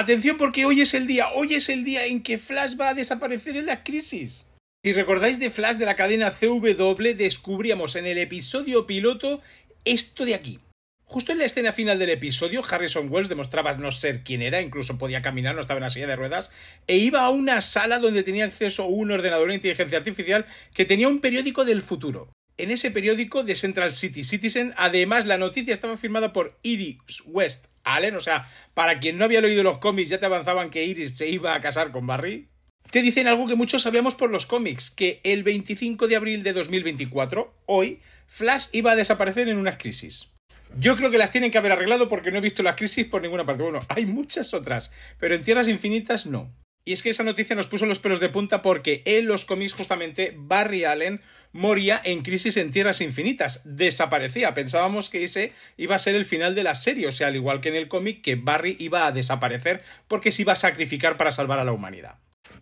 Atención porque hoy es el día, hoy es el día en que Flash va a desaparecer en la crisis. Si recordáis de Flash de la cadena CW, descubríamos en el episodio piloto esto de aquí. Justo en la escena final del episodio, Harrison Wells demostraba no ser quien era, incluso podía caminar, no estaba en la silla de ruedas, e iba a una sala donde tenía acceso a un ordenador de inteligencia artificial que tenía un periódico del futuro. En ese periódico de Central City Citizen, además, la noticia estaba firmada por Iris West, Allen, o sea, para quien no había leído los cómics ya te avanzaban que Iris se iba a casar con Barry. Te dicen algo que muchos sabíamos por los cómics, que el 25 de abril de 2024, hoy, Flash iba a desaparecer en unas crisis. Yo creo que las tienen que haber arreglado porque no he visto las crisis por ninguna parte. Bueno, hay muchas otras, pero en Tierras Infinitas no. Y es que esa noticia nos puso los pelos de punta porque en los cómics justamente Barry Allen moría en Crisis en Tierras Infinitas, desaparecía. Pensábamos que ese iba a ser el final de la serie, o sea, al igual que en el cómic, que Barry iba a desaparecer porque se iba a sacrificar para salvar a la humanidad.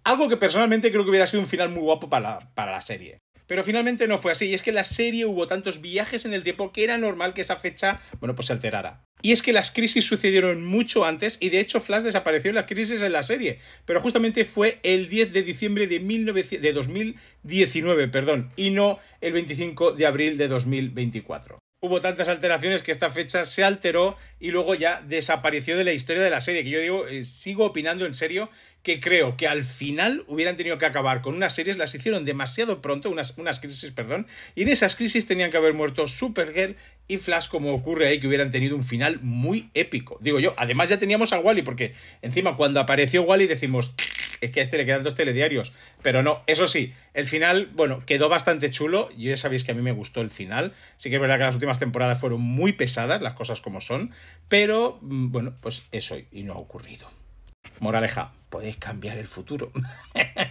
Algo que personalmente creo que hubiera sido un final muy guapo para la, para la serie. Pero finalmente no fue así, y es que la serie hubo tantos viajes en el tiempo que era normal que esa fecha, bueno, pues se alterara. Y es que las crisis sucedieron mucho antes y de hecho Flash desapareció en las crisis en la serie, pero justamente fue el 10 de diciembre de, de 2019 perdón, y no el 25 de abril de 2024 hubo tantas alteraciones que esta fecha se alteró y luego ya desapareció de la historia de la serie. Que yo digo, eh, sigo opinando en serio que creo que al final hubieran tenido que acabar con unas series, las hicieron demasiado pronto, unas, unas crisis, perdón, y en esas crisis tenían que haber muerto Supergirl y Flash, como ocurre ahí, que hubieran tenido un final muy épico. Digo yo, además ya teníamos a Wally, porque encima cuando apareció Wally decimos es que a este le quedan dos telediarios. Pero no, eso sí, el final, bueno, quedó bastante chulo. y Ya sabéis que a mí me gustó el final. Sí que es verdad que las últimas temporadas fueron muy pesadas, las cosas como son. Pero, mm, bueno, pues eso y no ha ocurrido. Moraleja, podéis cambiar el futuro.